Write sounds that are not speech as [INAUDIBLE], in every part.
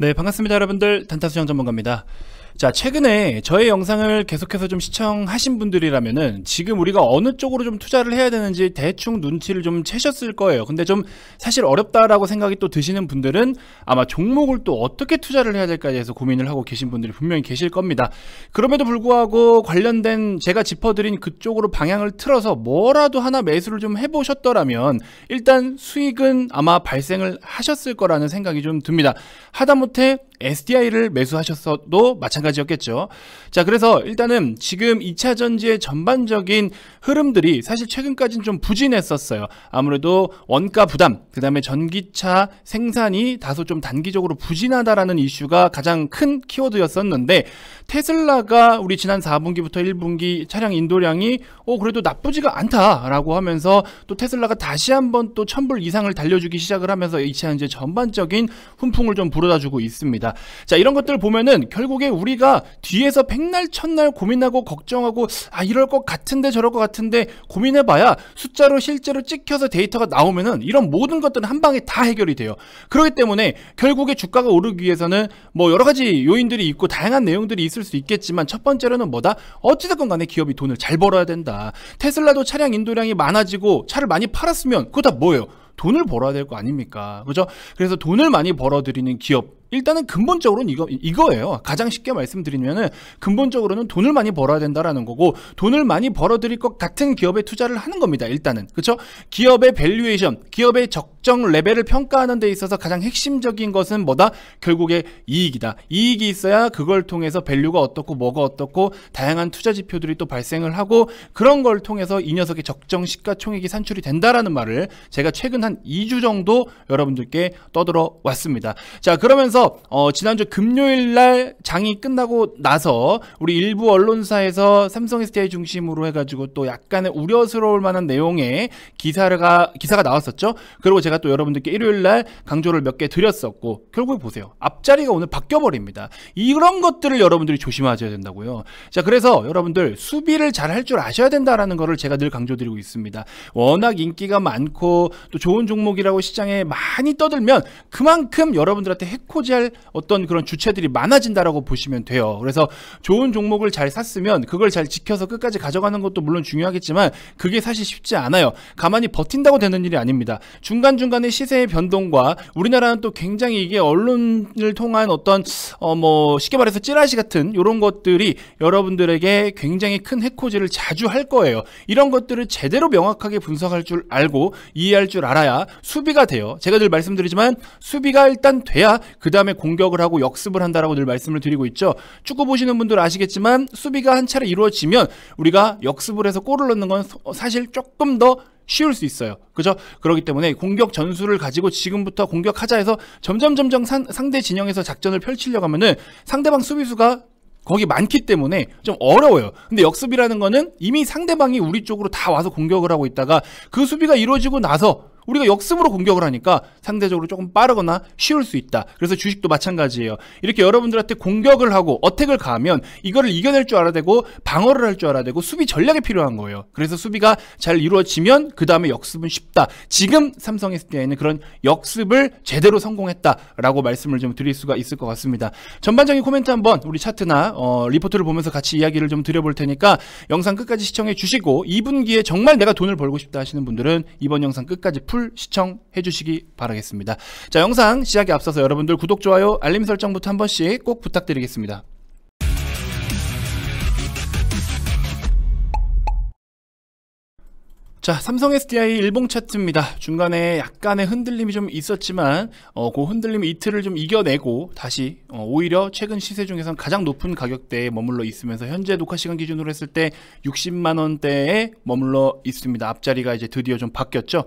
네, 반갑습니다, 여러분들. 단타수영 전문가입니다. 자, 최근에 저의 영상을 계속해서 좀 시청하신 분들이라면은 지금 우리가 어느 쪽으로 좀 투자를 해야 되는지 대충 눈치를 좀 채셨을 거예요. 근데 좀 사실 어렵다라고 생각이 또 드시는 분들은 아마 종목을 또 어떻게 투자를 해야 될까해서 고민을 하고 계신 분들이 분명히 계실 겁니다. 그럼에도 불구하고 관련된 제가 짚어드린 그쪽으로 방향을 틀어서 뭐라도 하나 매수를 좀 해보셨더라면 일단 수익은 아마 발생을 하셨을 거라는 생각이 좀 듭니다. 하다못해 SDI를 매수하셨어도 마찬가지였겠죠. 자, 그래서 일단은 지금 2차 전지의 전반적인 흐름들이 사실 최근까지는 좀 부진했었어요. 아무래도 원가 부담, 그 다음에 전기차 생산이 다소 좀 단기적으로 부진하다라는 이슈가 가장 큰 키워드였었는데 테슬라가 우리 지난 4분기부터 1분기 차량 인도량이 어 그래도 나쁘지가 않다라고 하면서 또 테슬라가 다시 한번 또 1000불 이상을 달려주기 시작을 하면서 2차 전지 전반적인 훈풍을 좀 불어다주고 있습니다. 있습니다. 자, 이런 것들 보면은 결국에 우리가 뒤에서 백날 첫날 고민하고 걱정하고 아 이럴 것 같은데 저럴 것 같은데 고민해봐야 숫자로 실제로 찍혀서 데이터가 나오면은 이런 모든 것들은 한 방에 다 해결이 돼요. 그렇기 때문에 결국에 주가가 오르기 위해서는 뭐 여러 가지 요인들이 있고 다양한 내용들이 있을 수 있겠지만 첫 번째로는 뭐다? 어찌됐건 간에 기업이 돈을 잘 벌어야 된다. 테슬라도 차량 인도량이 많아지고 차를 많이 팔았으면 그거 다 뭐예요? 돈을 벌어야 될 거 아닙니까? 그죠? 그래서 돈을 많이 벌어들이는 기업 일단은 근본적으로는 이거 이거예요. 가장 쉽게 말씀드리면은 근본적으로는 돈을 많이 벌어야 된다라는 거고 돈을 많이 벌어들일 것 같은 기업에 투자를 하는 겁니다. 일단은 그쵸 기업의 밸류에이션, 기업의 적정 레벨을 평가하는 데 있어서 가장 핵심적인 것은 뭐다? 결국에 이익이다. 이익이 있어야 그걸 통해서 밸류가 어떻고 뭐가 어떻고 다양한 투자 지표들이 또 발생을 하고 그런 걸 통해서 이 녀석의 적정 시가총액이 산출이 된다라는 말을 제가 최근 한 2주 정도 여러분들께 떠들어 왔습니다. 자 그러면서 그래서 어, 지난주 금요일 날 장이 끝나고 나서 우리 일부 언론사에서 삼성 SDI 중심으로 해가지고 또 약간의 우려스러울 만한 내용의 기사가 기사가 나왔었죠. 그리고 제가 또 여러분들께 일요일 날 강조를 몇 개 드렸었고 결국에 보세요. 앞자리가 오늘 바뀌어 버립니다. 이런 것들을 여러분들이 조심하셔야 된다고요. 자, 그래서 여러분들 수비를 잘 할 줄 아셔야 된다라는 거를 제가 늘 강조드리고 있습니다. 워낙 인기가 많고 또 좋은 종목이라고 시장에 많이 떠들면 그만큼 여러분들한테 해코지 차지할 어떤 그런 주체들이 많아진다라고 보시면 돼요. 그래서 좋은 종목을 잘 샀으면 그걸 잘 지켜서 끝까지 가져가는 것도 물론 중요하겠지만 그게 사실 쉽지 않아요. 가만히 버틴다고 되는 일이 아닙니다. 중간중간에 시세의 변동과 우리나라는 또 굉장히 이게 언론을 통한 어떤 어뭐 쉽게 말해서 찌라시 같은 이런 것들이 여러분들에게 굉장히 큰 해코지를 자주 할 거예요. 이런 것들을 제대로 명확하게 분석할 줄 알고 이해할 줄 알아야 수비가 돼요. 제가 늘 말씀드리지만 수비가 일단 돼야 그다음 자신에 공격을 하고 역습을 한다라고 늘 말씀을 드리고 있죠. 축구 보시는 분들 아시겠지만 수비가 한 차례 이루어지면 우리가 역습을 해서 골을 넣는 건 사실 조금 더 쉬울 수 있어요. 그죠? 그렇기 때문에 공격 전술을 가지고 지금부터 공격하자 해서 점점 점점 상, 상대 진영에서 작전을 펼치려고 하면은 상대방 수비수가 거기 많기 때문에 좀 어려워요. 근데 역습이라는 거는 이미 상대방이 우리 쪽으로 다 와서 공격을 하고 있다가 그 수비가 이루어지고 나서 우리가 역습으로 공격을 하니까 상대적으로 조금 빠르거나 쉬울 수 있다. 그래서 주식도 마찬가지예요. 이렇게 여러분들한테 공격을 하고 어택을 가면 하 이거를 이겨낼 줄 알아야 되고 방어를 할 줄 알아야 되고 수비 전략이 필요한 거예요. 그래서 수비가 잘 이루어지면 그 다음에 역습은 쉽다. 지금 삼성 SDI는 그런 역습을 제대로 성공했다라고 말씀을 좀 드릴 수가 있을 것 같습니다. 전반적인 코멘트 한번 우리 차트나 어, 리포트를 보면서 같이 이야기를 좀 드려볼 테니까 영상 끝까지 시청해 주시고 2분기에 정말 내가 돈을 벌고 싶다 하시는 분들은 이번 영상 끝까지 풀풀 시청해 주시기 바라겠습니다. 자, 영상 시작에 앞서서 여러분들 구독, 좋아요, 알림 설정부터 한 번씩 꼭 부탁드리겠습니다. 자, 삼성 SDI 일봉 차트입니다. 중간에 약간의 흔들림이 좀 있었지만 어, 그 흔들림 이틀을 좀 이겨내고 다시 어, 오히려 최근 시세 중에선 가장 높은 가격대에 머물러 있으면서 현재 녹화 시간 기준으로 했을 때 60만 원대에 머물러 있습니다. 앞자리가 이제 드디어 좀 바뀌었죠.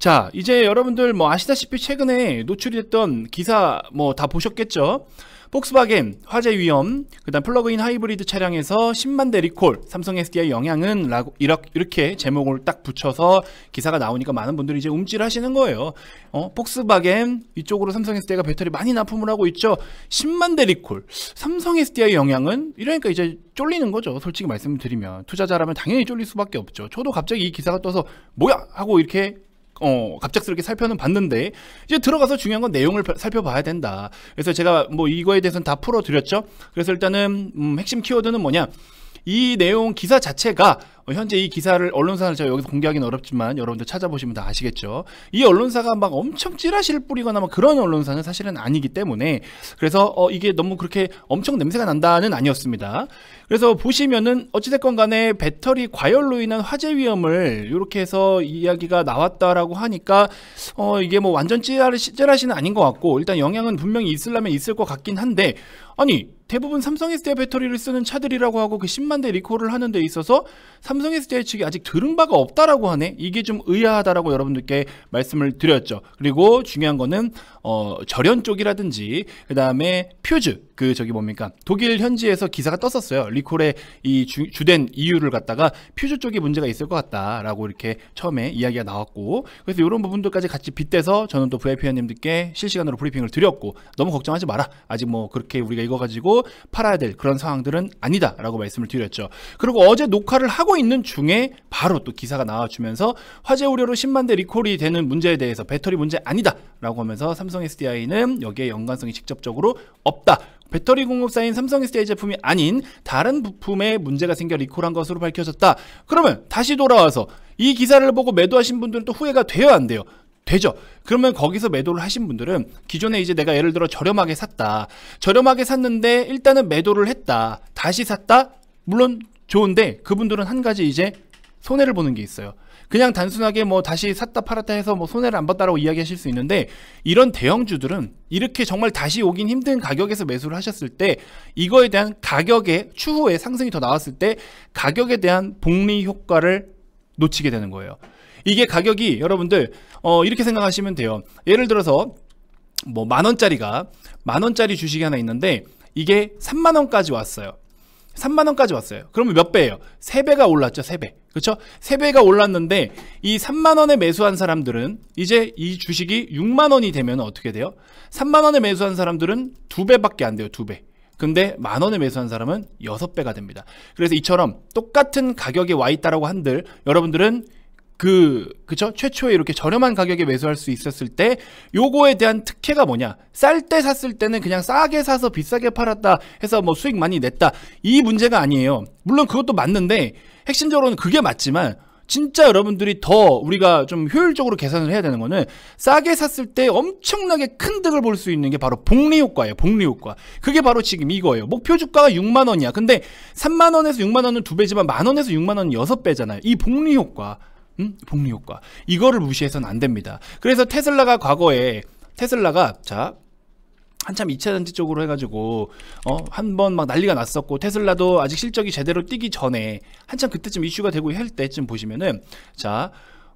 자, 이제 여러분들 뭐 아시다시피 최근에 노출이 됐던 기사 뭐 다 보셨겠죠? 폭스바겐 화재 위험, 그다음 플러그인 하이브리드 차량에서 10만 대 리콜, 삼성 SDI 영향은 라고 이렇게 제목을 딱 붙여서 기사가 나오니까 많은 분들이 이제 움찔하시는 거예요. 어, 폭스바겐 이쪽으로 삼성 SDI가 배터리 많이 납품을 하고 있죠. 10만 대 리콜, 삼성 SDI 영향은 이러니까 이제 쫄리는 거죠. 솔직히 말씀드리면 투자자라면 당연히 쫄릴 수밖에 없죠. 저도 갑자기 이 기사가 떠서 뭐야 하고 이렇게 어, 갑작스럽게 살펴는 봤는데 이제 들어가서 중요한 건 내용을 살펴봐야 된다. 그래서 제가 뭐 이거에 대해서는 다 풀어드렸죠. 그래서 일단은 음, 핵심 키워드는 뭐냐? 이 내용 기사 자체가 현재 이 기사를 언론사를 제가 여기서 공개하기는 어렵지만 여러분들 찾아보시면 다 아시겠죠. 이 언론사가 막 엄청 찌라시를 뿌리거나 막 그런 언론사는 사실은 아니기 때문에 그래서 어 이게 너무 그렇게 엄청 냄새가 난다는 아니었습니다. 그래서 보시면은 어찌됐건 간에 배터리 과열로 인한 화재 위험을 이렇게 해서 이야기가 나왔다라고 하니까 어 이게 뭐 완전 찌라시, 찌라시는 아닌 것 같고 일단 영향은 분명히 있으려면 있을 것 같긴 한데 아니 대부분 삼성 SDI 배터리를 쓰는 차들이라고 하고 그 10만 대 리콜을 하는 데 있어서 삼성 SDI 측이 아직 들은 바가 없다라고 하네. 이게 좀 의아하다라고 여러분들께 말씀을 드렸죠. 그리고 중요한 거는 어, 절연 쪽이라든지 그다음에 퓨즈 그 저기 뭡니까 독일 현지에서 기사가 떴었어요. 리콜의 이 주, 주된 이유를 갖다가 퓨즈 쪽에 문제가 있을 것 같다라고 이렇게 처음에 이야기가 나왔고 그래서 이런 부분들까지 같이 빗대서 저는 또 VIP 회원님들께 실시간으로 브리핑을 드렸고 너무 걱정하지 마라. 아직 뭐 그렇게 우리가 이거 가지고 팔아야 될 그런 상황들은 아니다라고 말씀을 드렸죠. 그리고 어제 녹화를 하고 있는 중에 바로 또 기사가 나와주면서 화재 우려로 10만 대 리콜이 되는 문제에 대해서 배터리 문제 아니다라고 하면서 삼성 SDI는 여기에 연관성이 직접적으로 없다. 배터리 공급사인 삼성 SDI 제품이 아닌 다른 부품에 문제가 생겨 리콜한 것으로 밝혀졌다. 그러면 다시 돌아와서 이 기사를 보고 매도하신 분들은 또 후회가 돼야 안 돼요. 되죠. 그러면 거기서 매도를 하신 분들은 기존에 이제 내가 예를 들어 저렴하게 샀다. 저렴하게 샀는데 일단은 매도를 했다. 다시 샀다. 물론 좋은데 그분들은 한 가지 이제 손해를 보는 게 있어요. 그냥 단순하게 뭐 다시 샀다 팔았다 해서 뭐 손해를 안 봤다라고 이야기하실 수 있는데 이런 대형주들은 이렇게 정말 다시 오긴 힘든 가격에서 매수를 하셨을 때 이거에 대한 가격의 추후에 상승이 더 나왔을 때 가격에 대한 복리 효과를 놓치게 되는 거예요. 이게 가격이 여러분들 어 이렇게 생각하시면 돼요. 예를 들어서 뭐 만원짜리가 만원짜리 주식이 하나 있는데 이게 3만원까지 왔어요. 3만원까지 왔어요 그러면 몇 배예요? 3배가 올랐죠 3배 그렇죠? 3배가 올랐는데 이 3만원에 매수한 사람들은 이제 이 주식이 6만원이 되면 어떻게 돼요? 3만원에 매수한 사람들은 2배밖에 안 돼요 2배 근데 만원에 매수한 사람은 6배가 됩니다 그래서 이처럼 똑같은 가격에 와 있다라고 한들 여러분들은 그 그죠 최초에 이렇게 저렴한 가격에 매수할 수 있었을 때 요거에 대한 특혜가 뭐냐 쌀 때 샀을 때는 그냥 싸게 사서 비싸게 팔았다 해서 뭐 수익 많이 냈다 이 문제가 아니에요 물론 그것도 맞는데 핵심적으로는 그게 맞지만 진짜 여러분들이 더 우리가 좀 효율적으로 계산을 해야 되는 거는 싸게 샀을 때 엄청나게 큰 득을 볼 수 있는 게 바로 복리 효과예요. 복리 효과. 그게 바로 지금 이거예요. 목표 주가가 6만 원이야. 근데 3만 원에서 6만 원은 두 배지만 만 원에서 6만 원은 여섯 배잖아요. 이 복리 효과. 음? 복리 효과. 이거를 무시해서는 안 됩니다. 그래서 테슬라가 과거에 테슬라가 자 한참 2차 전지 쪽으로 해가지고 어한 번 막 난리가 났었고 테슬라도 아직 실적이 제대로 뛰기 전에 한참 그때쯤 이슈가 되고 할 때쯤 보시면은 자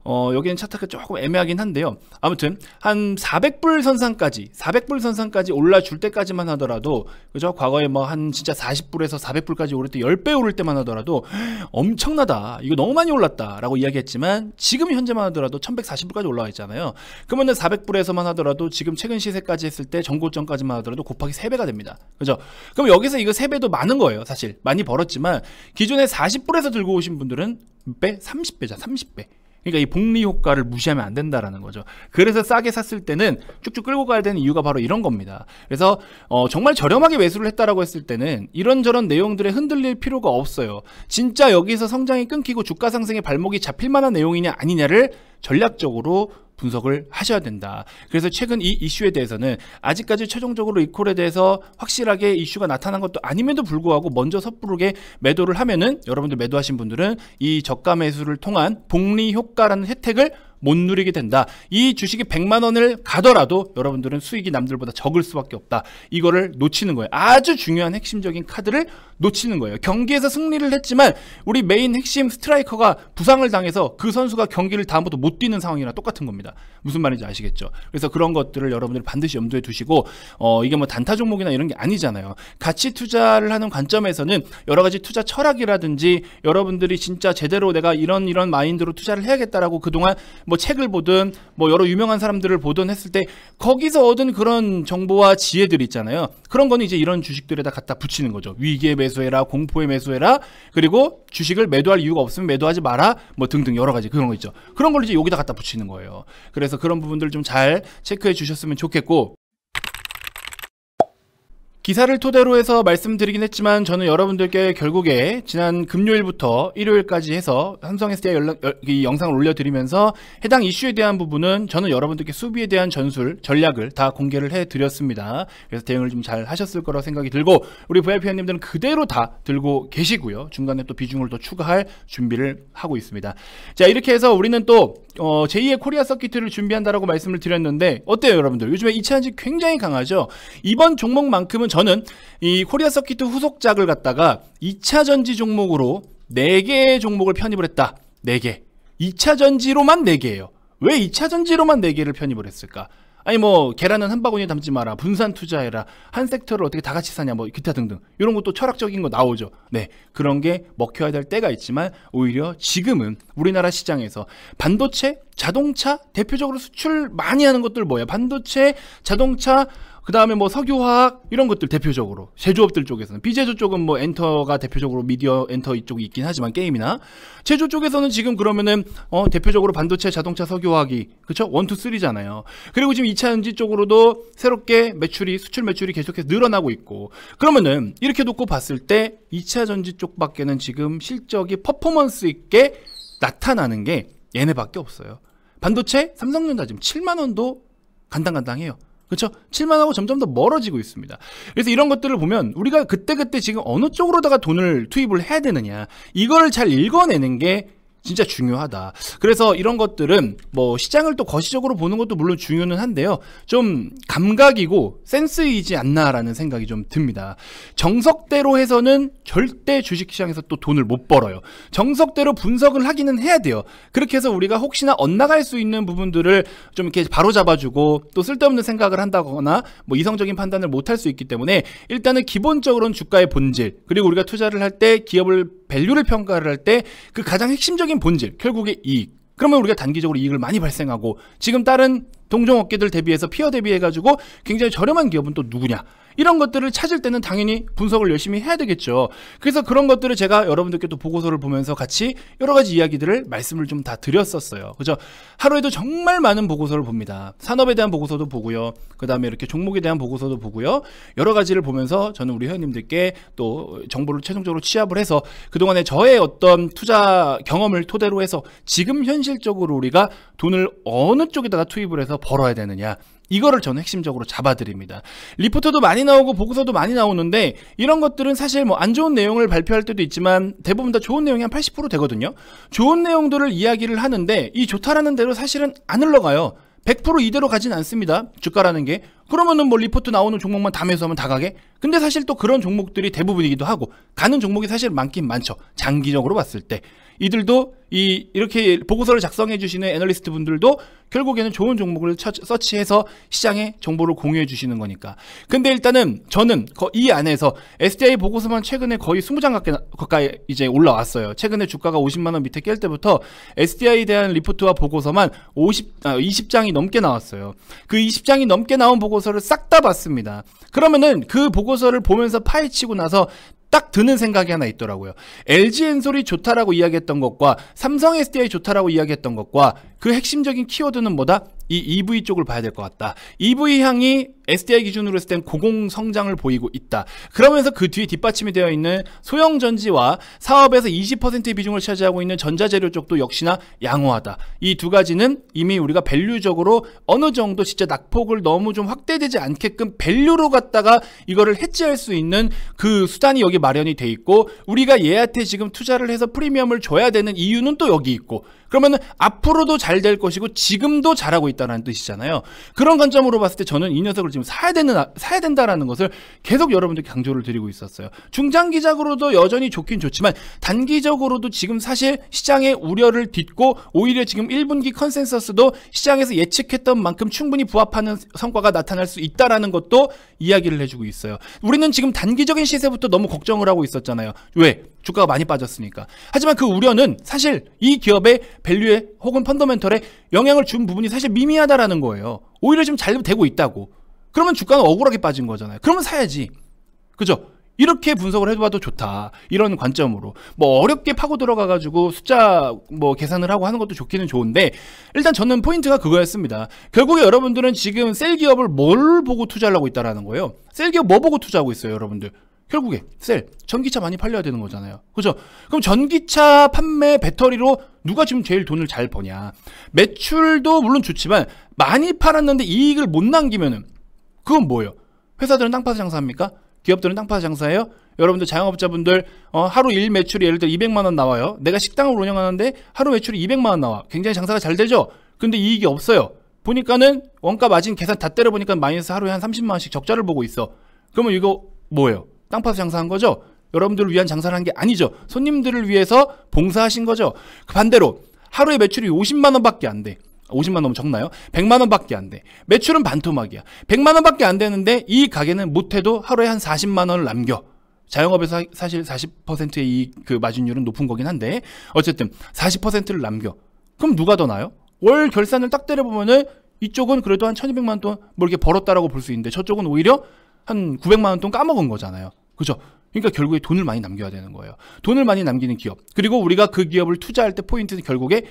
어, 여기는 차트가 조금 애매하긴 한데요. 아무튼 한 400불 선상까지 400불 선상까지 올라줄 때까지만 하더라도 그죠? 과거에 뭐 한 진짜 40불에서 400불까지 오를 때 10배 오를 때만 하더라도 [GASPS] 엄청나다. 이거 너무 많이 올랐다라고 이야기했지만 지금 현재만 하더라도 1140불까지 올라와 있잖아요. 그러면 400불에서만 하더라도 지금 최근 시세까지 했을 때 전고점까지만 하더라도 곱하기 3배가 됩니다. 그죠? 그럼 여기서 이거 3배도 많은 거예요, 사실. 많이 벌었지만 기존에 40불에서 들고 오신 분들은 몇 배? 3 0배죠 30배. 그러니까 이 복리 효과를 무시하면 안 된다라는 거죠. 그래서 싸게 샀을 때는 쭉쭉 끌고 가야 되는 이유가 바로 이런 겁니다. 그래서 어, 정말 저렴하게 매수를 했다라고 했을 때는 이런저런 내용들에 흔들릴 필요가 없어요. 진짜 여기서 성장이 끊기고 주가 상승의 발목이 잡힐 만한 내용이냐 아니냐를 전략적으로 분석을 하셔야 된다. 그래서 최근 이 이슈에 대해서는 아직까지 최종적으로 이 콜에 대해서 확실하게 이슈가 나타난 것도 아님에도 불구하고 먼저 섣부르게 매도를 하면은 여러분들 매도하신 분들은 이 저가 매수를 통한 복리 효과라는 혜택을 못 누리게 된다. 이 주식이 100만 원을 가더라도 여러분들은 수익이 남들보다 적을 수밖에 없다. 이거를 놓치는 거예요. 아주 중요한 핵심적인 카드를 놓치는 거예요. 경기에서 승리를 했지만 우리 메인 핵심 스트라이커가 부상을 당해서 그 선수가 경기를 다음부터 못 뛰는 상황이나 똑같은 겁니다. 무슨 말인지 아시겠죠? 그래서 그런 것들을 여러분들 이 반드시 염두에 두시고 어, 이게 뭐 단타 종목이나 이런 게 아니잖아요. 같이 투자를 하는 관점에서는 여러 가지 투자 철학이라든지 여러분들이 진짜 제대로 내가 이런 이런 마인드로 투자를 해야겠다라고 그동안 뭐 책을 보든 뭐 여러 유명한 사람들을 보든 했을 때 거기서 얻은 그런 정보와 지혜들 있잖아요. 그런 거는 이제 이런 주식들에다 갖다 붙이는 거죠. 위기에 매수해라, 공포에 매수해라, 그리고 주식을 매도할 이유가 없으면 매도하지 마라, 뭐 등등 여러 가지 그런 거 있죠. 그런 걸 이제 여기다 갖다 붙이는 거예요. 그래서 그런 부분들 좀 잘 체크해 주셨으면 좋겠고, 기사를 토대로 해서 말씀드리긴 했지만 저는 여러분들께 결국에 지난 금요일부터 일요일까지 해서 삼성에서 연락, 이 영상을 올려드리면서 해당 이슈에 대한 부분은 저는 여러분들께 수비에 대한 전술, 전략을 다 공개를 해드렸습니다. 그래서 대응을 좀 잘 하셨을 거라 생각이 들고 우리 VIP님들은 회원 그대로 다 들고 계시고요. 중간에 또 비중을 더 추가할 준비를 하고 있습니다. 자 이렇게 해서 우리는 또 어, 제2의 코리아 서킷을 준비한다라고 말씀을 드렸는데 어때요 여러분들? 요즘에 이차전지 굉장히 강하죠? 이번 종목만큼은 저는 이 코리아 서킷 후속작을 갖다가 2차 전지 종목으로 4개의 종목을 편입을 했다. 4개. 2차 전지로만 4개예요. 왜 2차 전지로만 4개를 편입을 했을까? 아니 뭐 계란은 한 바구니에 담지 마라. 분산 투자해라. 한 섹터를 어떻게 다 같이 사냐 뭐 기타 등등. 이런 것도 철학적인 거 나오죠. 네. 그런 게 먹혀야 될 때가 있지만 오히려 지금은 우리나라 시장에서 반도체, 자동차 대표적으로 수출 많이 하는 것들 뭐야? 반도체, 자동차 그 다음에 뭐 석유화학 이런 것들 대표적으로 제조업들 쪽에서는 비제조 쪽은 뭐 엔터가 대표적으로 미디어 엔터 이쪽이 있긴 하지만 게임이나 제조 쪽에서는 지금 그러면은 어 대표적으로 반도체 자동차 석유화학이 그쵸 원투 쓰리잖아요 그리고 지금 2차 연지 쪽으로도 새롭게 매출이 수출 매출이 계속해서 늘어나고 있고 그러면은 이렇게 놓고 봤을 때 2차 전지 쪽밖에는 지금 실적이 퍼포먼스 있게 나타나는 게 얘네밖에 없어요 반도체 삼성전자 지금 7만원도 간당간당해요 그렇죠? 7만하고 점점 더 멀어지고 있습니다. 그래서 이런 것들을 보면 우리가 그때그때 그때 지금 어느 쪽으로다가 돈을 투입을 해야 되느냐 이걸 잘 읽어내는 게 진짜 중요하다. 그래서 이런 것들은 뭐 시장을 또 거시적으로 보는 것도 물론 중요는 한데요. 좀 감각이고 센스이지 않나라는 생각이 좀 듭니다. 정석대로 해서는 절대 주식시장에서 또 돈을 못 벌어요. 정석대로 분석을 하기는 해야 돼요. 그렇게 해서 우리가 혹시나 엇나갈 수 있는 부분들을 좀 이렇게 바로 잡아주고 또 쓸데없는 생각을 한다거나 뭐 이성적인 판단을 못할 수 있기 때문에 일단은 기본적으로는 주가의 본질 그리고 우리가 투자를 할 때 기업을 밸류를 평가를 할 때 그 가장 핵심적인 실질적인 본질, 결국에 이익. 그러면 우리가 단기적으로 이익을 많이 발생하고 지금 다른 동종업계들 대비해서 피어 대비해가지고 굉장히 저렴한 기업은 또 누구냐? 이런 것들을 찾을 때는 당연히 분석을 열심히 해야 되겠죠. 그래서 그런 것들을 제가 여러분들께 또 보고서를 보면서 같이 여러 가지 이야기들을 말씀을 좀 다 드렸었어요. 그죠? 하루에도 정말 많은 보고서를 봅니다. 산업에 대한 보고서도 보고요. 그 다음에 이렇게 종목에 대한 보고서도 보고요. 여러 가지를 보면서 저는 우리 회원님들께 또 정보를 최종적으로 취합을 해서 그동안에 저의 어떤 투자 경험을 토대로 해서 지금 현실적으로 우리가 돈을 어느 쪽에다가 투입을 해서 벌어야 되느냐 이거를 저는 핵심적으로 잡아드립니다. 리포트도 많이 나오고 보고서도 많이 나오는데 이런 것들은 사실 뭐 안 좋은 내용을 발표할 때도 있지만 대부분 다 좋은 내용이 한 80% 되거든요. 좋은 내용들을 이야기를 하는데 이 좋다라는 대로 사실은 안 흘러가요. 100% 이대로 가진 않습니다. 주가라는 게. 그러면은 뭐 리포트 나오는 종목만 담에서 하면다 가게? 근데 사실 또 그런 종목들이 대부분이기도 하고 가는 종목이 사실 많긴 많죠. 장기적으로 봤을 때. 이들도 이 이렇게 보고서를 작성해 주시는 애널리스트 분들도 결국에는 좋은 종목을 서치해서 시장에 정보를 공유해 주시는 거니까. 근데 일단은 저는 이 안에서 SDI 보고서만 최근에 거의 20장 가까이 이제 올라왔어요. 최근에 주가가 50만 원 밑에 깰 때부터 SDI에 대한 리포트와 보고서만 50 아, 20장이 넘게 나왔어요. 그 20장이 넘게 나온 보고서를 싹 다 봤습니다. 그러면은 그 보고서를 보면서 파헤치고 나서 딱 드는 생각이 하나 있더라고요. LG 엔솔이 좋다라고 이야기했던 것과 삼성 SDI 좋다라고 이야기했던 것과 그 핵심적인 키워드는 뭐다? 이 EV 쪽을 봐야 될 것 같다. EV 향이 SDI 기준으로 했을 땐 고공 성장을 보이고 있다. 그러면서 그 뒤에 뒷받침이 되어 있는 소형 전지와 사업에서 20%의 비중을 차지하고 있는 전자재료 쪽도 역시나 양호하다. 이 두 가지는 이미 우리가 밸류적으로 어느 정도 진짜 낙폭을 너무 좀 확대되지 않게끔 밸류로 갔다가 이거를 해지할 수 있는 그 수단이 여기 마련이 돼 있고 우리가 얘한테 지금 투자를 해서 프리미엄을 줘야 되는 이유는 또 여기 있고 그러면 앞으로도 잘 될 것이고 지금도 잘하고 있다는 뜻이잖아요. 그런 관점으로 봤을 때 저는 이 녀석을 지금 사야 되는 사야 된다라는 것을 계속 여러분들께 강조를 드리고 있었어요. 중장기적으로도 여전히 좋긴 좋지만 단기적으로도 지금 사실 시장의 우려를 딛고 오히려 지금 1분기 컨센서스도 시장에서 예측했던 만큼 충분히 부합하는 성과가 나타날 수 있다라는 것도 이야기를 해주고 있어요. 우리는 지금 단기적인 시세부터 너무 걱정을 하고 있었잖아요. 왜? 주가가 많이 빠졌으니까. 하지만 그 우려는 사실 이 기업의 밸류에 혹은 펀더멘털에 영향을 준 부분이 사실 미미하다라는 거예요. 오히려 지금 잘 되고 있다고. 그러면 주가는 억울하게 빠진 거잖아요. 그러면 사야지. 그죠? 이렇게 분석을 해봐도 좋다. 이런 관점으로. 뭐 어렵게 파고 들어가가지고 숫자 뭐 계산을 하고 하는 것도 좋기는 좋은데 일단 저는 포인트가 그거였습니다. 결국에 여러분들은 지금 셀 기업을 뭘 보고 투자하려고 있다라는 거예요. 셀 기업 뭐 보고 투자하고 있어요, 여러분들? 결국에 셀 전기차 많이 팔려야 되는 거잖아요 그죠 그럼 전기차 판매 배터리로 누가 지금 제일 돈을 잘 버냐 매출도 물론 좋지만 많이 팔았는데 이익을 못 남기면은 그건 뭐예요? 회사들은 땅 파서 장사합니까? 기업들은 땅 파서 장사해요? 여러분들 자영업자분들 어, 하루 일 매출이 예를 들어 200만 원 나와요. 내가 식당을 운영하는데 하루 매출이 200만 원 나와. 굉장히 장사가 잘 되죠. 근데 이익이 없어요. 보니까는 원가 마진 계산 다 때려 보니까 마이너스 하루에 한 30만 원씩 적자를 보고 있어. 그러면 이거 뭐예요? 땅 파서 장사한 거죠? 여러분들을 위한 장사를 한 게 아니죠. 손님들을 위해서 봉사하신 거죠. 그 반대로 하루에 매출이 50만 원밖에 안 돼. 50만 너면 적나요? 100만 원밖에 안 돼. 매출은 반토막이야. 100만 원밖에 안 되는데 이 가게는 못해도 하루에 한 40만 원을 남겨. 자영업에서 사실 40%의 이 그 마진율은 높은 거긴 한데 어쨌든 40%를 남겨. 그럼 누가 더 나요? 월 결산을 딱 때려보면은 이쪽은 그래도 한 1200만 원돈뭐 이렇게 벌었다라고 볼 수 있는데 저쪽은 오히려 한 900만 원 돈 까먹은 거잖아요. 그죠? 그러니까 결국에 돈을 많이 남겨야 되는 거예요. 돈을 많이 남기는 기업. 그리고 우리가 그 기업을 투자할 때 포인트는 결국에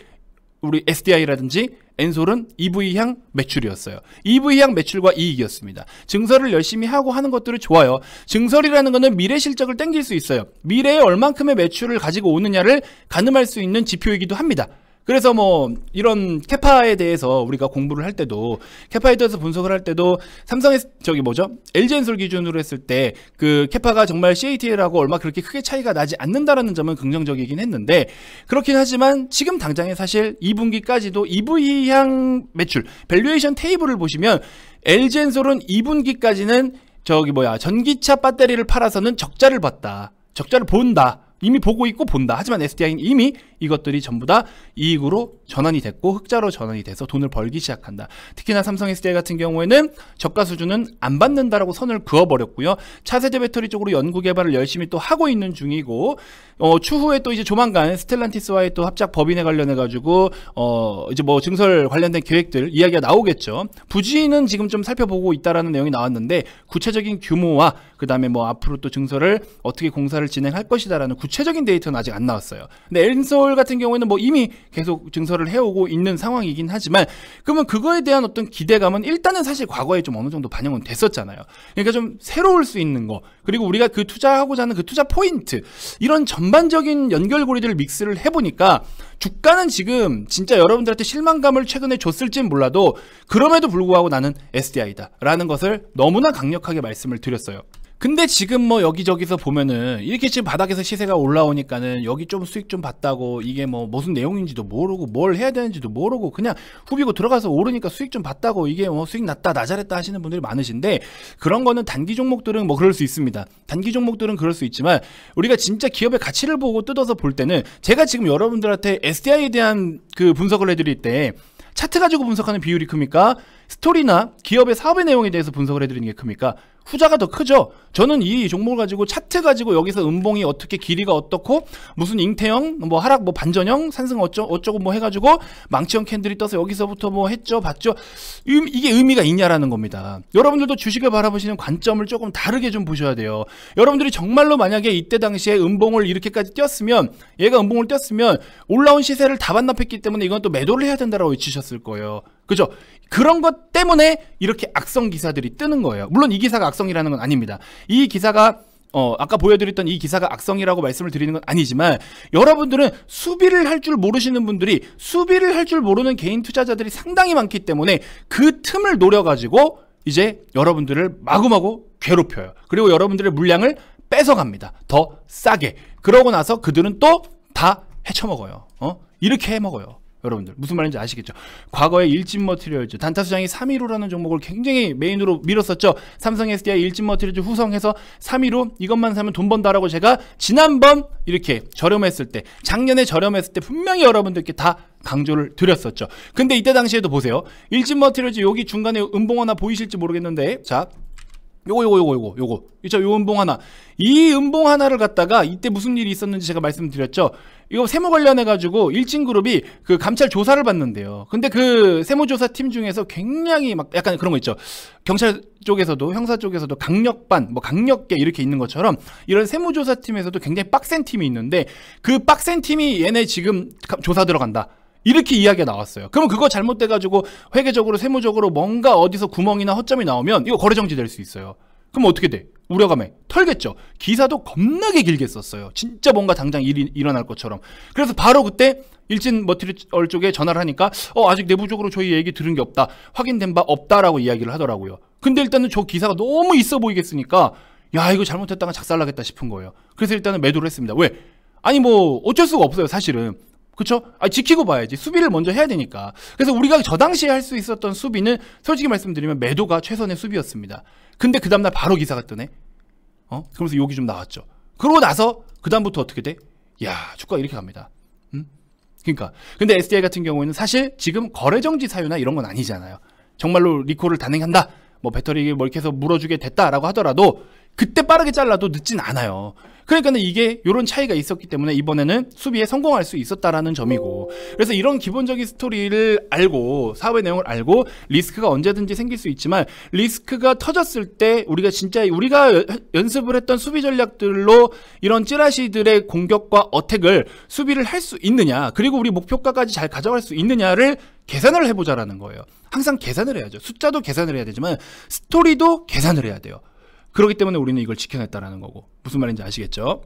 우리 SDI라든지 엔솔은 EV향 매출이었어요. EV향 매출과 이익이었습니다. 증설을 열심히 하고 하는 것들을 좋아요. 증설이라는 것은 미래 실적을 땡길 수 있어요. 미래에 얼만큼의 매출을 가지고 오느냐를 가늠할 수 있는 지표이기도 합니다. 그래서 뭐 이런 캐파에 대해서 우리가 공부를 할 때도 캐파에 대해서 분석을 할 때도 삼성의 저기 뭐죠 LG엔솔 기준으로 했을 때 그 캐파가 정말 CATL하고 얼마 그렇게 크게 차이가 나지 않는다라는 점은 긍정적이긴 했는데 그렇긴 하지만 지금 당장에 사실 2분기까지도 EV향 매출 밸류에이션 테이블을 보시면 LG엔솔은 2분기까지는 저기 뭐야 전기차 배터리를 팔아서는 적자를 봤다 적자를 본다 이미 보고 있고 본다 하지만 SDI는 이미 이것들이 전부 다 이익으로 전환이 됐고 흑자로 전환이 돼서 돈을 벌기 시작한다. 특히나 삼성 SDI 같은 경우에는 저가 수준은 안 받는다라고 선을 그어버렸고요. 차세대 배터리 쪽으로 연구 개발을 열심히 또 하고 있는 중이고 어, 추후에 또 이제 조만간 스텔란티스와의 또 합작 법인에 관련해 가지고 어, 이제 뭐 증설 관련된 계획들 이야기가 나오겠죠. 부지는 지금 좀 살펴보고 있다라는 내용이 나왔는데 구체적인 규모와 그 다음에 뭐 앞으로 또 증설을 어떻게 공사를 진행할 것이다라는 구체적인 데이터는 아직 안 나왔어요. 근데 엔솔 서울 같은 경우에는 뭐 이미 계속 증설을 해오고 있는 상황이긴 하지만 그러면 그거에 대한 어떤 기대감은 일단은 사실 과거에 좀 어느 정도 반영은 됐었잖아요. 그러니까 좀 새로울 수 있는 거 그리고 우리가 그 투자하고자 하는 그 투자 포인트 이런 전반적인 연결고리들을 믹스를 해보니까 주가는 지금 진짜 여러분들한테 실망감을 최근에 줬을진 몰라도 그럼에도 불구하고 나는 SDI다 라는 것을 너무나 강력하게 말씀을 드렸어요. 근데 지금 뭐 여기저기서 보면은 이렇게 지금 바닥에서 시세가 올라오니까는 여기 좀 수익 좀 봤다고 이게 뭐 무슨 내용인지도 모르고 뭘 해야 되는지도 모르고 그냥 후비고 들어가서 오르니까 수익 좀 봤다고 이게 뭐 수익 났다 나잘했다 하시는 분들이 많으신데 그런 거는 단기 종목들은 뭐 그럴 수 있습니다. 단기 종목들은 그럴 수 있지만 우리가 진짜 기업의 가치를 보고 뜯어서 볼 때는 제가 지금 여러분들한테 SDI에 대한 그 분석을 해드릴 때 차트 가지고 분석하는 비율이 큽니까? 스토리나 기업의 사업의 내용에 대해서 분석을 해드리는 게 큽니까? 후자가 더 크죠. 저는 이 종목을 가지고 차트 가지고 여기서 음봉이 어떻게 길이가 어떻고 무슨 잉태형 뭐 하락 뭐 반전형 상승 어쩌 어쩌고 뭐 해가지고 망치형 캔들이 떠서 여기서부터 뭐 했죠 봤죠 음, 이게 의미가 있냐라는 겁니다. 여러분들도 주식을 바라보시는 관점을 조금 다르게 좀 보셔야 돼요. 여러분들이 정말로 만약에 이때 당시에 음봉을 이렇게까지 뛰었으면 얘가 음봉을 뛰었으면 올라온 시세를 다 반납했기 때문에 이건 또 매도를 해야 된다라고 외치셨을 거예요. 그죠? 그런 것 때문에 이렇게 악성 기사들이 뜨는 거예요. 물론 이 기사가 악성이라는 건 아닙니다. 이 기사가 어, 아까 보여드렸던 이 기사가 악성이라고 말씀을 드리는 건 아니지만 여러분들은 수비를 할 줄 모르시는 분들이 수비를 할 줄 모르는 개인 투자자들이 상당히 많기 때문에 그 틈을 노려가지고 이제 여러분들을 마구마구 괴롭혀요. 그리고 여러분들의 물량을 뺏어갑니다. 더 싸게. 그러고 나서 그들은 또 다 헤쳐먹어요. 어? 이렇게 해먹어요. 여러분들 무슨 말인지 아시겠죠 과거에 일진 머티리얼즈 단타수장이 3위로라는 종목을 굉장히 메인으로 밀었었죠 삼성 SDI 일진 머티리얼즈 후성해서 3위로 이것만 사면 돈 번다라고 제가 지난번 이렇게 저렴했을 때 작년에 저렴했을 때 분명히 여러분들께 다 강조를 드렸었죠 근데 이때 당시에도 보세요 일진 머티리얼즈 여기 중간에 음봉 하나 보이실지 모르겠는데 자 요거 요거 요거 요거 요거 있죠 요 음봉 하나 이 음봉 하나를 갖다가 이때 무슨 일이 있었는지 제가 말씀드렸죠 이거 세무 관련해 가지고 일진 그룹이 그 감찰 조사를 받는데요 근데 그 세무 조사 팀 중에서 굉장히 막 약간 그런 거 있죠 경찰 쪽에서도 형사 쪽에서도 강력반 뭐 강력계 이렇게 있는 것처럼 이런 세무 조사 팀에서도 굉장히 빡센 팀이 있는데 그 빡센 팀이 얘네 지금 조사 들어간다 이렇게 이야기가 나왔어요. 그럼 그거 잘못돼가지고 회계적으로 세무적으로 뭔가 어디서 구멍이나 허점이 나오면 이거 거래 정지될 수 있어요. 그럼 어떻게 돼? 우려감에 털겠죠. 기사도 겁나게 길게 썼어요. 진짜 뭔가 당장 일이 일어날 것처럼. 그래서 바로 그때 일진 머티리얼 쪽에 전화를 하니까 어 아직 내부적으로 저희 얘기 들은 게 없다. 확인된 바 없다라고 이야기를 하더라고요. 근데 일단은 저 기사가 너무 있어 보이겠으니까 야 이거 잘못했다가 작살나겠다 싶은 거예요. 그래서 일단은 매도를 했습니다. 왜? 아니 뭐 어쩔 수가 없어요 사실은 그렇죠? 아 지키고 봐야지 수비를 먼저 해야 되니까 그래서 우리가 저 당시에 할 수 있었던 수비는 솔직히 말씀드리면 매도가 최선의 수비였습니다 근데 그 다음날 바로 기사가 뜨네 어? 그러면서 욕이 좀 나왔죠 그러고 나서 그 다음부터 어떻게 돼? 야 주가가 이렇게 갑니다 응? 그러니까 근데 SDI 같은 경우에는 사실 지금 거래정지 사유나 이런 건 아니잖아요 정말로 리콜을 단행한다 뭐 배터리 뭐 이렇게 해서 물어주게 됐다라고 하더라도 그때 빠르게 잘라도 늦진 않아요 그러니까 이게 이런 차이가 있었기 때문에 이번에는 수비에 성공할 수 있었다라는 점이고 그래서 이런 기본적인 스토리를 알고 사회 내용을 알고 리스크가 언제든지 생길 수 있지만 리스크가 터졌을 때 우리가 진짜 우리가 연습을 했던 수비 전략들로 이런 찌라시들의 공격과 어택을 수비를 할 수 있느냐 그리고 우리 목표가까지 잘 가져갈 수 있느냐를 계산을 해보자라는 거예요. 항상 계산을 해야죠. 숫자도 계산을 해야 되지만 스토리도 계산을 해야 돼요. 그렇기 때문에 우리는 이걸 지켜냈다라는 거고 무슨 말인지 아시겠죠?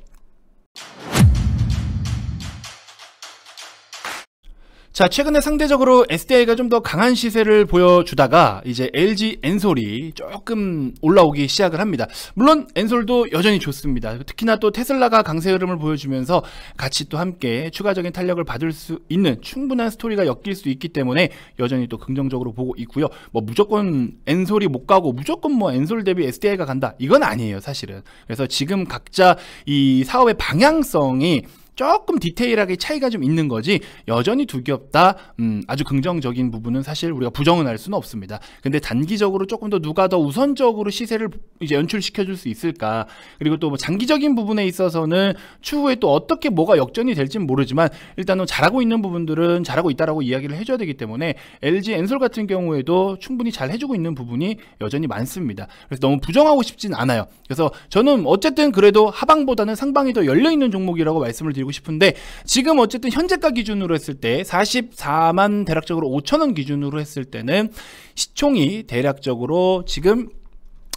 자, 최근에 상대적으로 SDI가 좀 더 강한 시세를 보여주다가 이제 LG 엔솔이 조금 올라오기 시작을 합니다. 물론 엔솔도 여전히 좋습니다. 특히나 또 테슬라가 강세 흐름을 보여주면서 같이 또 함께 추가적인 탄력을 받을 수 있는 충분한 스토리가 엮일 수 있기 때문에 여전히 또 긍정적으로 보고 있고요. 뭐 무조건 엔솔이 못 가고 무조건 뭐 엔솔 대비 SDI가 간다. 이건 아니에요, 사실은. 그래서 지금 각자 이 사업의 방향성이 조금 디테일하게 차이가 좀 있는 거지 여전히 두 기업 다 음, 아주 긍정적인 부분은 사실 우리가 부정은 할 수는 없습니다. 근데 단기적으로 조금 더 누가 더 우선적으로 시세를 이제 연출시켜줄 수 있을까 그리고 또뭐 장기적인 부분에 있어서는 추후에 또 어떻게 뭐가 역전이 될지는 모르지만 일단은 잘하고 있는 부분들은 잘하고 있다라고 이야기를 해줘야 되기 때문에 LG 엔솔 같은 경우에도 충분히 잘 해주고 있는 부분이 여전히 많습니다. 그래서 너무 부정하고 싶진 않아요. 그래서 저는 어쨌든 그래도 하방보다는 상방이 더 열려 있는 종목이라고 말씀을 드리고. 드리고 싶은데 지금 어쨌든 현재가 기준으로 했을 때 44만 대략적으로 5천원 기준으로 했을 때는 시총이 대략적으로 지금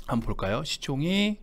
한번 볼까요? 시총이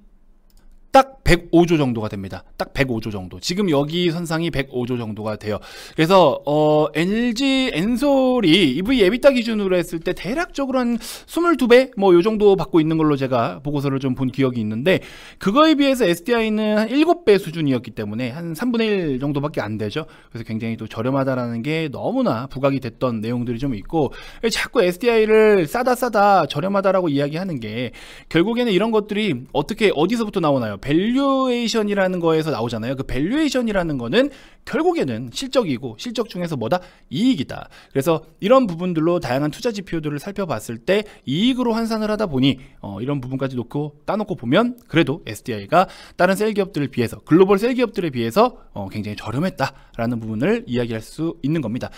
딱 105조 정도가 됩니다. 딱 105조 정도. 지금 여기 선상이 105조 정도가 돼요. 그래서 어, LG 엔솔이 EV 예비타 기준으로 했을 때 대략적으로 한 22배 뭐요 정도 받고 있는 걸로 제가 보고서를 좀 본 기억이 있는데 그거에 비해서 SDI는 한 7배 수준이었기 때문에 한 3분의 1 정도밖에 안 되죠. 그래서 굉장히 또 저렴하다라는 게 너무나 부각이 됐던 내용들이 좀 있고 자꾸 SDI를 싸다 싸다 저렴하다라고 이야기하는 게 결국에는 이런 것들이 어떻게 어디서부터 나오나요? 밸류 밸류에이션이라는 거에서 나오잖아요. 그 밸류에이션이라는 거는 결국에는 실적이고 실적 중에서 뭐다? 이익이다. 그래서 이런 부분들로 다양한 투자 지표들을 살펴봤을 때 이익으로 환산을 하다 보니 어, 이런 부분까지 놓고 따놓고 보면 그래도 SDI가 다른 셀 기업들을 비해서 글로벌 셀 기업들에 비해서 어, 굉장히 저렴했다라는 부분을 이야기할 수 있는 겁니다.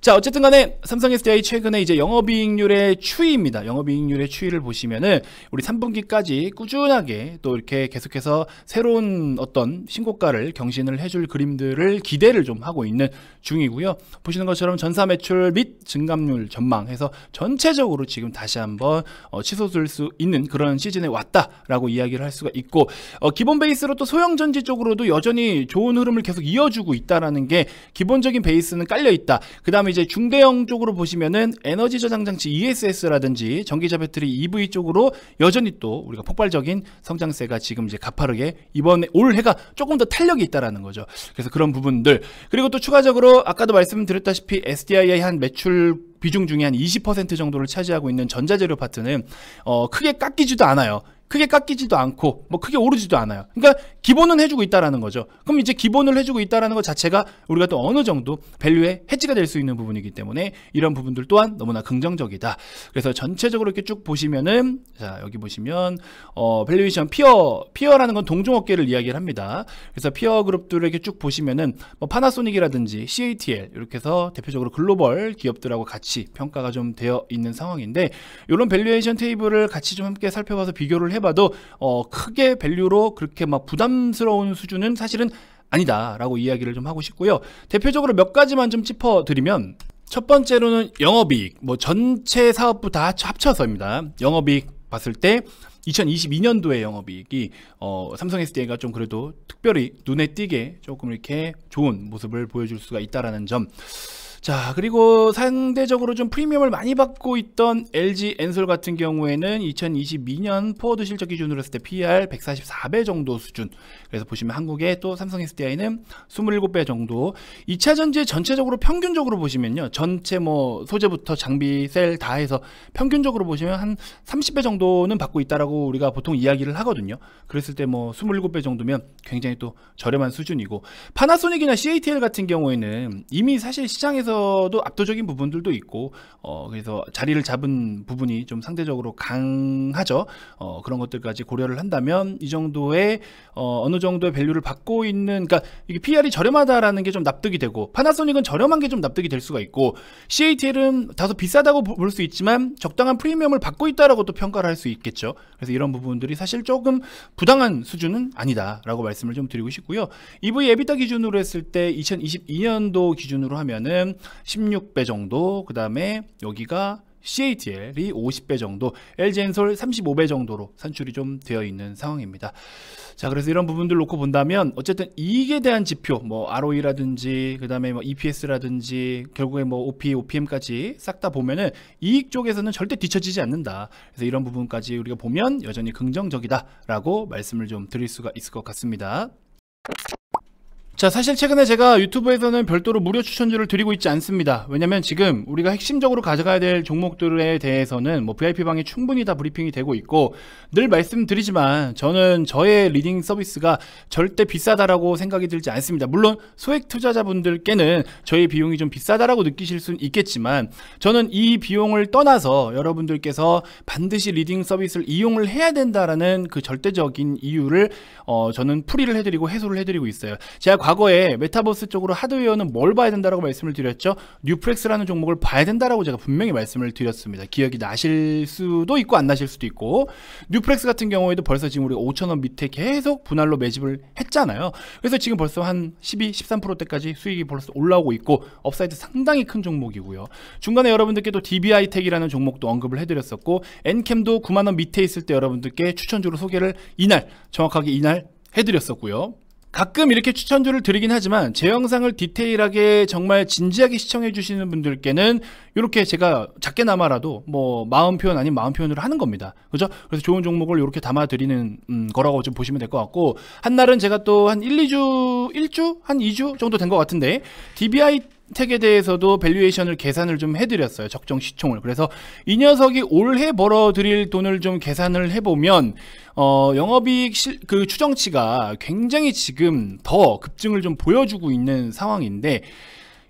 자 어쨌든 간에 삼성 SDI 최근에 이제 영업이익률의 추이입니다. 영업이익률의 추이를 보시면은 우리 3분기까지 꾸준하게 또 이렇게 계속해서 새로운 어떤 신고가를 경신을 해줄 그림들을 기 기대를 좀 하고 있는 중이고요. 보시는 것처럼 전사 매출 및 증감률 전망해서 전체적으로 지금 다시 한번 어, 치솟을 수 있는 그런 시즌에 왔다라고 이야기를 할 수가 있고 어, 기본 베이스로 또 소형 전지 쪽으로도 여전히 좋은 흐름을 계속 이어주고 있다라는 게 기본적인 베이스는 깔려 있다. 그다음에 이제 중대형 쪽으로 보시면은 에너지 저장 장치 ESS라든지 전기차 배터리 EV 쪽으로 여전히 또 우리가 폭발적인 성장세가 지금 이제 가파르게 이번에 올해가 조금 더 탄력이 있다라는 거죠. 그래서 그런 부분 부분들 그리고 또 추가적으로 아까도 말씀드렸다시피 SDI의 한 매출 비중 중에 한 20% 정도를 차지하고 있는 전자재료 파트는 어, 크게 깎이지도 않아요. 크게 깎이지도 않고 뭐 크게 오르지도 않아요. 그러니까 기본은 해주고 있다라는 거죠. 그럼 이제 기본을 해주고 있다라는 것 자체가 우리가 또 어느 정도 밸류의 해지가 될 수 있는 부분이기 때문에 이런 부분들 또한 너무나 긍정적이다. 그래서 전체적으로 이렇게 쭉 보시면은 자 여기 보시면 어 밸류에이션 피어 피어라는 건 동종업계를 이야기를 합니다. 그래서 피어 그룹들을 이렇게 쭉 보시면은 뭐 파나소닉이라든지 CATL 이렇게 해서 대표적으로 글로벌 기업들하고 같이 평가가 좀 되어 있는 상황인데 이런 밸류에이션 테이블을 같이 좀 함께 살펴봐서 비교를 해봐도 어 크게 밸류로 그렇게 막 부담 부담스러운 수준은 사실은 아니다라고 이야기를 좀 하고 싶고요. 대표적으로 몇 가지만 좀 짚어드리면 첫 번째로는 영업이익, 뭐 전체 사업부 다 합쳐서입니다. 영업이익 봤을 때 2022년도의 영업이익이 어, 삼성 SDI가 좀 그래도 특별히 눈에 띄게 조금 이렇게 좋은 모습을 보여줄 수가 있다라는 점. 자, 그리고 상대적으로 좀 프리미엄을 많이 받고 있던 LG 엔솔 같은 경우에는 2022년 포워드 실적 기준으로 했을 때 PR 144배 정도 수준. 그래서 보시면 한국의 또 삼성 SDI는 27배 정도. 2차 전지 전체적으로 평균적으로 보시면요. 전체 뭐 소재부터 장비, 셀 다 해서 평균적으로 보시면 한 30배 정도는 받고 있다라고 우리가 보통 이야기를 하거든요. 그랬을 때 뭐 27배 정도면 굉장히 또 저렴한 수준이고 파나소닉이나 CATL 같은 경우에는 이미 사실 시장에서 수에서도 압도적인 부분들도 있고 어, 그래서 자리를 잡은 부분이 좀 상대적으로 강하죠. 어, 그런 것들까지 고려를 한다면 이 정도의 어, 느 정도의 밸류를 받고 있는 그러니까 이게 PR이 저렴하다라는 게 좀 납득이 되고 파나소닉은 저렴한 게 좀 납득이 될 수가 있고 CATL은 다소 비싸다고 볼 수 있지만 적당한 프리미엄을 받고 있다라고 또 평가를 할 수 있겠죠. 그래서 이런 부분들이 사실 조금 부당한 수준은 아니다라고 말씀을 좀 드리고 싶고요. EV 에비타 기준으로 했을 때 2022년도 기준으로 하면은 16배 정도 그 다음에 여기가 CATL이 50배 정도, LG엔솔 35배 정도로 산출이 좀 되어 있는 상황입니다. 자, 그래서 이런 부분들 놓고 본다면 어쨌든 이익에 대한 지표, 뭐 ROE라든지 그다음에 뭐 EPS라든지 결국에 뭐 OP, OPM까지 싹 다 보면은 이익 쪽에서는 절대 뒤처지지 않는다. 그래서 이런 부분까지 우리가 보면 여전히 긍정적이다라고 말씀을 좀 드릴 수가 있을 것 같습니다. 자 사실 최근에 제가 유튜브에서는 별도로 무료 추천주를 드리고 있지 않습니다 왜냐면 지금 우리가 핵심적으로 가져가야 될 종목들에 대해서는 뭐 v i p 방에 충분히 다 브리핑이 되고 있고 늘 말씀드리지만 저는 저의 리딩 서비스가 절대 비싸다라고 생각이 들지 않습니다 물론 소액 투자자분들께는 저의 비용이 좀 비싸다라고 느끼실 수는 있겠지만 저는 이 비용을 떠나서 여러분들께서 반드시 리딩 서비스를 이용을 해야 된다라는 그 절대적인 이유를 어, 저는 풀이를 해드리고 해소를 해드리고 있어요 제가 과거에 메타버스 쪽으로 하드웨어는 뭘 봐야 된다라고 말씀을 드렸죠. 뉴플렉스라는 종목을 봐야 된다라고 제가 분명히 말씀을 드렸습니다. 기억이 나실 수도 있고 안 나실 수도 있고 뉴플렉스 같은 경우에도 벌써 지금 우리가 5천원 밑에 계속 분할로 매집을 했잖아요. 그래서 지금 벌써 한 12, 13%대까지 수익이 벌써 올라오고 있고 업사이드 상당히 큰 종목이고요. 중간에 여러분들께 도 DBI텍이라는 종목도 언급을 해드렸었고 엔캠도 9만원 밑에 있을 때 여러분들께 추천주로 소개를 이날 정확하게 이날 해드렸었고요. 가끔 이렇게 추천들을 드리긴 하지만 제 영상을 디테일하게 정말 진지하게 시청해 주시는 분들께는 이렇게 제가 작게나마라도 뭐 마음 표현 아닌 마음 표현으로 하는 겁니다. 그죠? 그래서 좋은 종목을 이렇게 담아 드리는 음, 거라고 좀 보시면 될 것 같고 한날은 제가 또 한 1, 2주, 1주, 한 2주 정도 된 것 같은데 DBI 택에 대해서도 밸류에이션을 계산을 좀 해드렸어요. 적정 시총을. 그래서 이 녀석이 올해 벌어들일 돈을 좀 계산을 해보면 어, 영업이익 실, 그 추정치가 굉장히 지금 더 급증을 좀 보여주고 있는 상황인데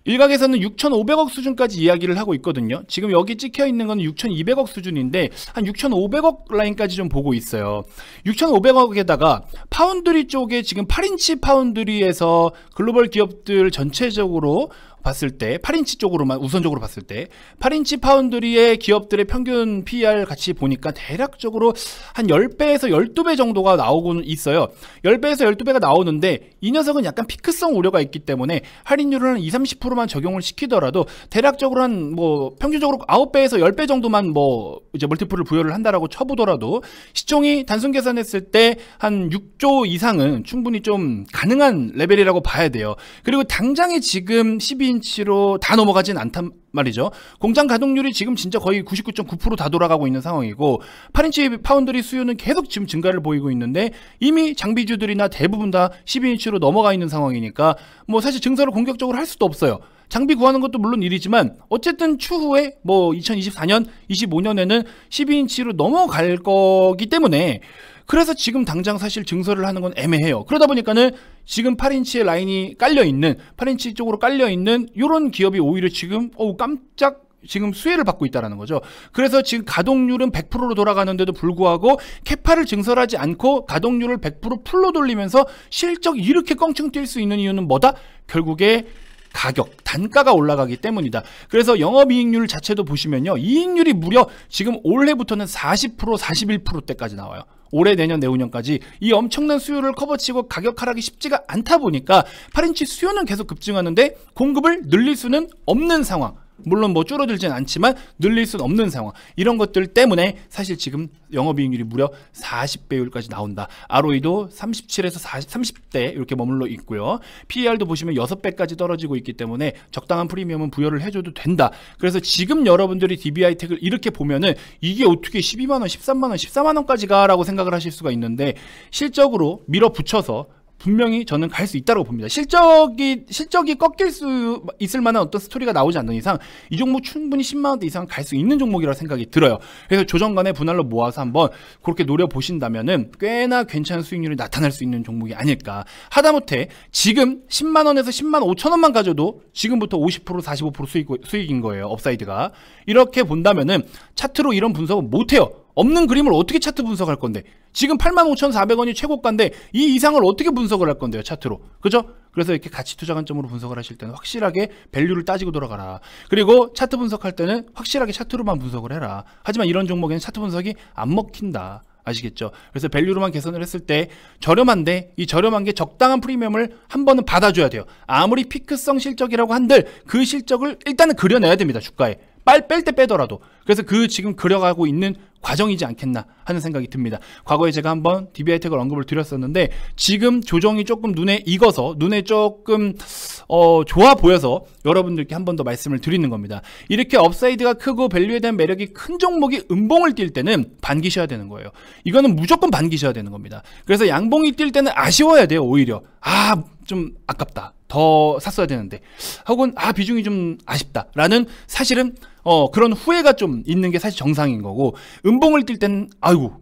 일각에서는 6,500억 수준까지 이야기를 하고 있거든요. 지금 여기 찍혀 있는 건 6,200억 수준인데 한 6,500억 라인까지 좀 보고 있어요. 6,500억에다가 파운드리 쪽에 지금 8인치 파운드리에서 글로벌 기업들 전체적으로 봤을 때 8인치 쪽으로만 우선적으로 봤을 때 8인치 파운드리의 기업들의 평균 p r 같이 보니까 대략적으로 한 10배에서 12배 정도가 나오고 있어요. 10배에서 12배가 나오는데 이 녀석은 약간 피크성 우려가 있기 때문에 할인율은 20, 30%만 적용을 시키더라도 대략적으로 한 뭐 평균적으로 9배에서 10배 정도만 뭐 이제 멀티플을 부여를 한다라고 쳐보더라도 시총이 단순 계산했을 때 한 6조 이상은 충분히 좀 가능한 레벨이라고 봐야 돼요. 그리고 당장에 지금 12 8인치로다 넘어가진 않단 말이죠. 공장 가동률이 지금 진짜 거의 99.9%다 돌아가고 있는 상황이고 8인치 파운드리 수요는 계속 지금 증가를 보이고 있는데 이미 장비주들이나 대부분 다 12인치로 넘어가 있는 상황이니까 뭐 사실 증설을 공격적으로 할 수도 없어요. 장비 구하는 것도 물론 일이지만 어쨌든 추후에 뭐 2024년, 25년에는 12인치로 넘어갈 거기 때문에 그래서 지금 당장 사실 증설을 하는 건 애매해요. 그러다 보니까는 지금 8인치의 라인이 깔려있는 8인치 쪽으로 깔려있는 이런 기업이 오히려 지금 어우 깜짝 지금 수혜를 받고 있다는 라 거죠. 그래서 지금 가동률은 100%로 돌아가는데도 불구하고 캐파를 증설하지 않고 가동률을 100% 풀로 돌리면서 실적 이렇게 껑충 뛸 수 있는 이유는 뭐다? 결국에 가격, 단가가 올라가기 때문이다. 그래서 영업이익률 자체도 보시면요. 이익률이 무려 지금 올해부터는 40% 41%대까지 나와요. 올해 내년 내후년까지 이 엄청난 수요를 커버치고 가격 하락이 쉽지가 않다 보니까 8인치 수요는 계속 급증하는데 공급을 늘릴 수는 없는 상황 물론 뭐 줄어들진 않지만 늘릴 수는 없는 상황 이런 것들 때문에 사실 지금 영업이익률이 무려 40배율까지 나온다 ROE도 37에서 40, 30대 이렇게 머물러 있고요 PER도 보시면 6배까지 떨어지고 있기 때문에 적당한 프리미엄은 부여를 해줘도 된다 그래서 지금 여러분들이 DBI텍을 이렇게 보면은 이게 어떻게 12만원, 13만원, 14만원까지 가라고 생각을 하실 수가 있는데 실적으로 밀어붙여서 분명히 저는 갈 수 있다고 봅니다. 실적이 실적이 꺾일 수 있을 만한 어떤 스토리가 나오지 않는 이상 이 종목 충분히 10만 원대 이상 갈 수 있는 종목이라 생각이 들어요. 그래서 조정간의 분할로 모아서 한번 그렇게 노려 보신다면은 꽤나 괜찮은 수익률이 나타날 수 있는 종목이 아닐까. 하다못해 지금 10만 원에서 10만 5천 원만 가져도 지금부터 50% 45% 수익 수익인 거예요. 업사이드가 이렇게 본다면은 차트로 이런 분석은 못 해요. 없는 그림을 어떻게 차트 분석할 건데 지금 85,400원이 최고가인데 이 이상을 어떻게 분석을 할 건데요 차트로 그죠? 그래서 이렇게 가치 투자 관점으로 분석을 하실 때는 확실하게 밸류를 따지고 돌아가라 그리고 차트 분석할 때는 확실하게 차트로만 분석을 해라 하지만 이런 종목에는 차트 분석이 안 먹힌다 아시겠죠? 그래서 밸류로만 개선을 했을 때 저렴한데 이 저렴한 게 적당한 프리미엄을 한 번은 받아줘야 돼요 아무리 피크성 실적이라고 한들 그 실적을 일단은 그려내야 됩니다 주가에 빨뺄때 빼더라도 그래서 그 지금 그려가고 있는 과정이지 않겠나 하는 생각이 듭니다. 과거에 제가 한번 DBI 택을 언급을 드렸었는데 지금 조정이 조금 눈에 익어서 눈에 조금 어, 좋아 보여서 여러분들께 한 번 더 말씀을 드리는 겁니다. 이렇게 업사이드가 크고 밸류에 대한 매력이 큰 종목이 음봉을 뛸 때는 반기셔야 되는 거예요. 이거는 무조건 반기셔야 되는 겁니다. 그래서 양봉이 뛸 때는 아쉬워야 돼요. 오히려 아 좀 아깝다. 더 샀어야 되는데 혹은 아 비중이 좀 아쉽다라는 사실은 어 그런 후회가 좀 있는 게 사실 정상인 거고 음봉을 뛸 때는 아이고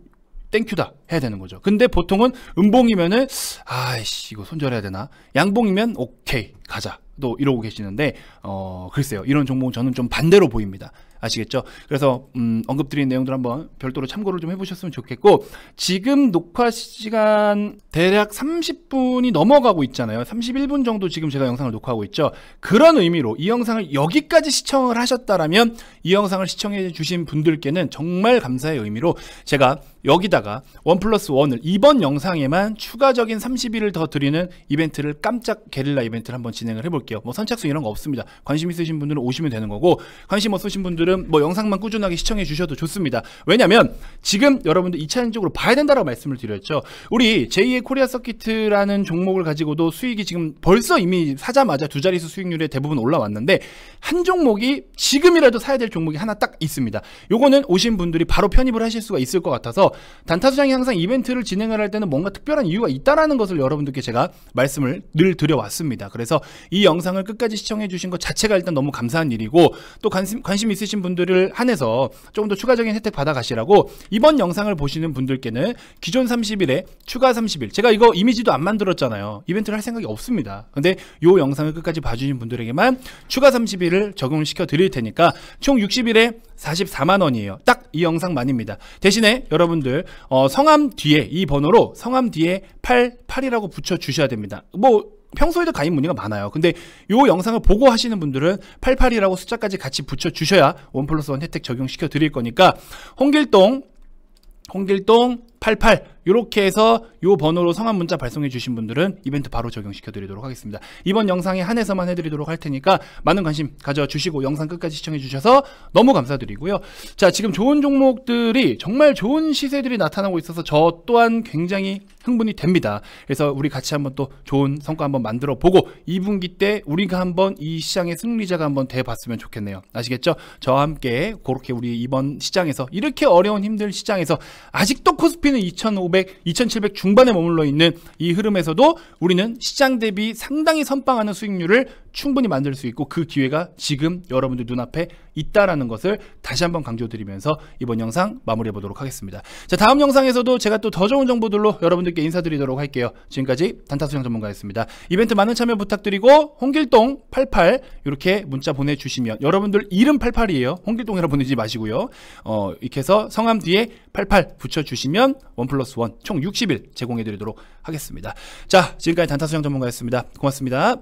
땡큐다 해야 되는 거죠 근데 보통은 음봉이면은 아이씨 이거 손절해야 되나 양봉이면 오케이 가자 또 이러고 계시는데 어 글쎄요 이런 종목은 저는 좀 반대로 보입니다 아시겠죠? 그래서 음, 언급드린 내용들 한번 별도로 참고를 좀 해보셨으면 좋겠고 지금 녹화 시간 대략 30분이 넘어가고 있잖아요. 31분 정도 지금 제가 영상을 녹화하고 있죠. 그런 의미로 이 영상을 여기까지 시청을 하셨다라면 이 영상을 시청해 주신 분들께는 정말 감사의 의미로 제가 여기다가 원 플러스 원을 이번 영상에만 추가적인 30일을 더 드리는 이벤트를 깜짝 게릴라 이벤트를 한번 진행을 해볼게요. 뭐 선착순 이런 거 없습니다. 관심 있으신 분들은 오시면 되는 거고 관심 없으신 분들은 뭐 영상만 꾸준하게 시청해 주셔도 좋습니다. 왜냐면 지금 여러분들 2차원적으로 봐야 된다라고 말씀을 드렸죠. 우리 제2의 코리아 서킷이라는 종목을 가지고도 수익이 지금 벌써 이미 사자마자 두 자릿수 수익률에 대부분 올라왔는데 한 종목이 지금이라도 사야 될 종목이 하나 딱 있습니다. 요거는 오신 분들이 바로 편입을 하실 수가 있을 것 같아서 단타수장이 항상 이벤트를 진행을 할 때는 뭔가 특별한 이유가 있다라는 것을 여러분들께 제가 말씀을 늘 드려왔습니다. 그래서 이 영상을 끝까지 시청해 주신 것 자체가 일단 너무 감사한 일이고 또 관심, 관심 있으신 분들을 한해서 조금 더 추가적인 혜택 받아가시라고 이번 영상을 보시는 분들께는 기존 30일에 추가 30일 제가 이거 이미지도 안 만들었잖아요. 이벤트를 할 생각이 없습니다. 근데 이 영상을 끝까지 봐주신 분들에게만 추가 30일을 적용을 시켜 드릴 테니까 총 60일에 44만원이에요. 딱 이 영상만입니다. 대신에 여러분 여러분들 어, 성함 뒤에 이 번호로 성함 뒤에 88이라고 붙여주셔야 됩니다. 뭐 평소에도 가입 문의가 많아요. 근데 요 영상을 보고 하시는 분들은 88이라고 숫자까지 같이 붙여주셔야 원 플러스 원 혜택 적용시켜 드릴 거니까 홍길동 홍길동 88 이렇게 해서 이 번호로 성함 문자 발송해 주신 분들은 이벤트 바로 적용시켜 드리도록 하겠습니다. 이번 영상에 한해서만 해드리도록 할 테니까 많은 관심 가져주시고 영상 끝까지 시청해 주셔서 너무 감사드리고요. 자 지금 좋은 종목들이 정말 좋은 시세들이 나타나고 있어서 저 또한 굉장히 흥분이 됩니다. 그래서 우리 같이 한번 또 좋은 성과 한번 만들어 보고 2분기 때 우리가 한번 이 시장의 승리자가 한번 돼 봤으면 좋겠네요. 아시겠죠? 저와 함께 그렇게 우리 이번 시장에서 이렇게 어려운 힘들 시장에서 아직도 코스피는 2,500 2,500, 2,700 중반에 머물러 있는 이 흐름에서도 우리는 시장 대비 상당히 선방하는 수익률을 충분히 만들 수 있고 그 기회가 지금 여러분들 눈앞에 있다라는 것을 다시 한번 강조드리면서 이번 영상 마무리해 보도록 하겠습니다. 자 다음 영상에서도 제가 또 더 좋은 정보들로 여러분들께 인사드리도록 할게요. 지금까지 단타수장 전문가였습니다. 이벤트 많은 참여 부탁드리고 홍길동 88 이렇게 문자 보내주시면 여러분들 이름 88이에요. 홍길동이라 보내지 마시고요. 어, 이렇게 해서 성함 뒤에 88 붙여주시면 원 플러스 1 총 60일 제공해드리도록 하겠습니다. 자 지금까지 단타수장 전문가였습니다. 고맙습니다.